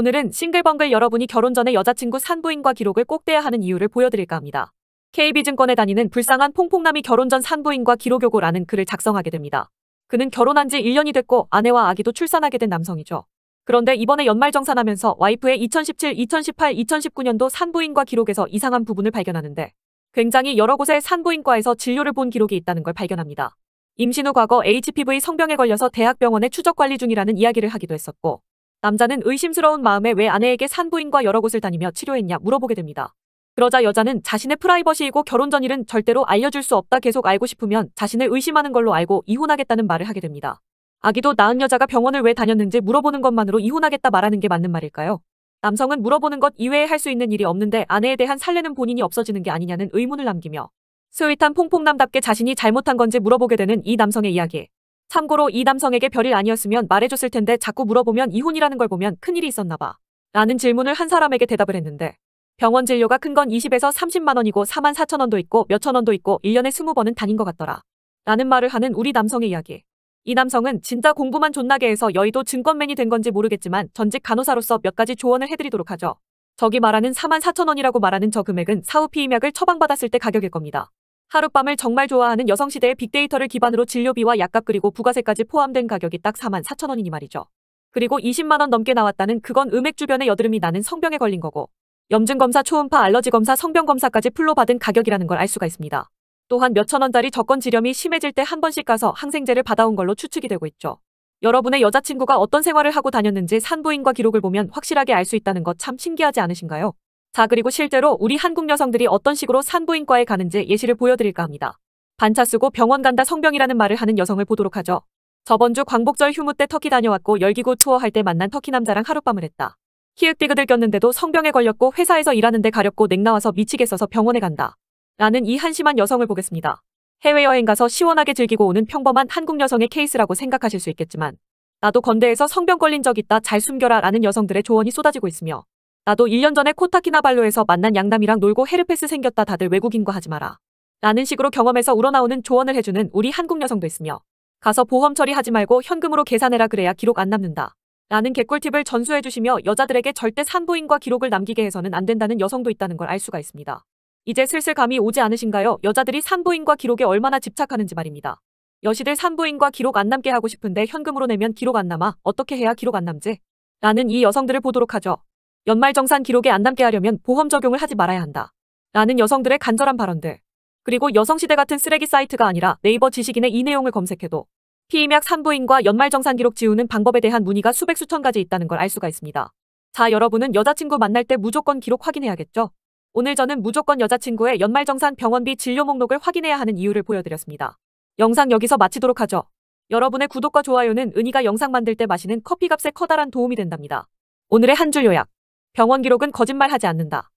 오늘은 싱글벙글 여러분이 결혼 전에 여자친구 산부인과 기록을 꼭 떼야 하는 이유를 보여드릴까 합니다. KB증권에 다니는 불쌍한 퐁퐁남이 결혼 전 산부인과 기록요고라는 글을 작성하게 됩니다. 그는 결혼한 지 1년이 됐고 아내와 아기도 출산하게 된 남성이죠. 그런데 이번에 연말정산하면서 와이프의 2017, 2018, 2019년도 산부인과 기록에서 이상한 부분을 발견하는데 굉장히 여러 곳의 산부인과에서 진료를 본 기록이 있다는 걸 발견합니다. 임신 후 과거 HPV 성병에 걸려서 대학병원에 추적관리 중이라는 이야기를 하기도 했었고 남자는 의심스러운 마음에 왜 아내에게 산부인과 여러 곳을 다니며 치료했냐 물어보게 됩니다. 그러자 여자는 자신의 프라이버시이고 결혼 전일은 절대로 알려줄 수 없다 계속 알고 싶으면 자신을 의심하는 걸로 알고 이혼하겠다는 말을 하게 됩니다. 아기도 낳은 여자가 병원을 왜 다녔는지 물어보는 것만으로 이혼하겠다 말하는 게 맞는 말일까요? 남성은 물어보는 것 이외에 할 수 있는 일이 없는데 아내에 대한 살례는 본인이 없어지는 게 아니냐는 의문을 남기며 스윗한 퐁퐁남답게 자신이 잘못한 건지 물어보게 되는 이 남성의 이야기. 참고로 이 남성에게 별일 아니었으면 말해줬을 텐데 자꾸 물어보면 이혼이라는 걸 보면 큰일이 있었나 봐. 라는 질문을 한 사람에게 대답을 했는데 병원 진료가 큰 건 20에서 30만 원이고 4만 4천 원도 있고 몇 천 원도 있고 1년에 20번은 다닌 것 같더라. 라는 말을 하는 우리 남성의 이야기. 이 남성은 진짜 공부만 존나게 해서 여의도 증권맨이 된 건지 모르겠지만 전직 간호사로서 몇 가지 조언을 해드리도록 하죠. 저기 말하는 4만 4천 원이라고 말하는 저 금액은 사후 피임약을 처방받았을 때 가격일 겁니다. 하룻밤을 정말 좋아하는 여성시대의 빅데이터를 기반으로 진료비와 약값 그리고 부가세까지 포함된 가격이 딱 4만 4천 원이니 말이죠. 그리고 20만 원 넘게 나왔다는 그건 음액 주변에 여드름이 나는 성병에 걸린 거고 염증검사, 초음파, 알러지검사, 성병검사까지 풀로 받은 가격이라는 걸 알 수가 있습니다. 또한 몇천 원짜리 적건 지렴이 심해질 때 한 번씩 가서 항생제를 받아온 걸로 추측이 되고 있죠. 여러분의 여자친구가 어떤 생활을 하고 다녔는지 산부인과 기록을 보면 확실하게 알 수 있다는 것 참 신기하지 않으신가요? 자 그리고 실제로 우리 한국 여성들이 어떤 식으로 산부인과에 가는지 예시를 보여드릴까 합니다. 반차 쓰고 병원 간다 성병이라는 말을 하는 여성을 보도록 하죠. 저번 주 광복절 휴무 때 터키 다녀왔고 열기구 투어할 때 만난 터키 남자랑 하룻밤을 했다. 희극비그들 꼈는데도 성병에 걸렸고 회사에서 일하는데 가렵고 냉 나와서 미치겠어서 병원에 간다. 라는 이 한심한 여성을 보겠습니다. 해외여행 가서 시원하게 즐기고 오는 평범한 한국 여성의 케이스라고 생각하실 수 있겠지만 나도 건대에서 성병 걸린 적 있다 잘 숨겨라 라는 여성들의 조언이 쏟아지고 있으며 나도 1년 전에 코타키나발루에서 만난 양남이랑 놀고 헤르페스 생겼다 다들 외국인과 하지 마라. 라는 식으로 경험에서 우러나오는 조언을 해주는 우리 한국 여성도 있으며 가서 보험 처리하지 말고 현금으로 계산해라 그래야 기록 안 남는다. 라는 개꿀팁을 전수해주시며 여자들에게 절대 산부인과 기록을 남기게 해서는 안 된다는 여성도 있다는 걸 알 수가 있습니다. 이제 슬슬 감이 오지 않으신가요? 여자들이 산부인과 기록에 얼마나 집착하는지 말입니다. 여시들 산부인과 기록 안 남게 하고 싶은데 현금으로 내면 기록 안 남아 어떻게 해야 기록 안 남지? 라는 이 여성들을 보도록 하죠. 연말정산 기록에 안 남게 하려면 보험 적용을 하지 말아야 한다. 라는 여성들의 간절한 발언들. 그리고 여성시대 같은 쓰레기 사이트가 아니라 네이버 지식인의 이 내용을 검색해도 피임약 산부인과 연말정산 기록 지우는 방법에 대한 문의가 수백 수천 가지 있다는 걸 알 수가 있습니다. 자 여러분은 여자친구 만날 때 무조건 기록 확인해야겠죠? 오늘 저는 무조건 여자친구의 연말정산 병원비 진료 목록을 확인해야 하는 이유를 보여드렸습니다. 영상 여기서 마치도록 하죠. 여러분의 구독과 좋아요는 은희가 영상 만들 때 마시는 커피값에 커다란 도움이 된답니다. 오늘의 한 줄 요약 병원 기록은 거짓말하지 않는다.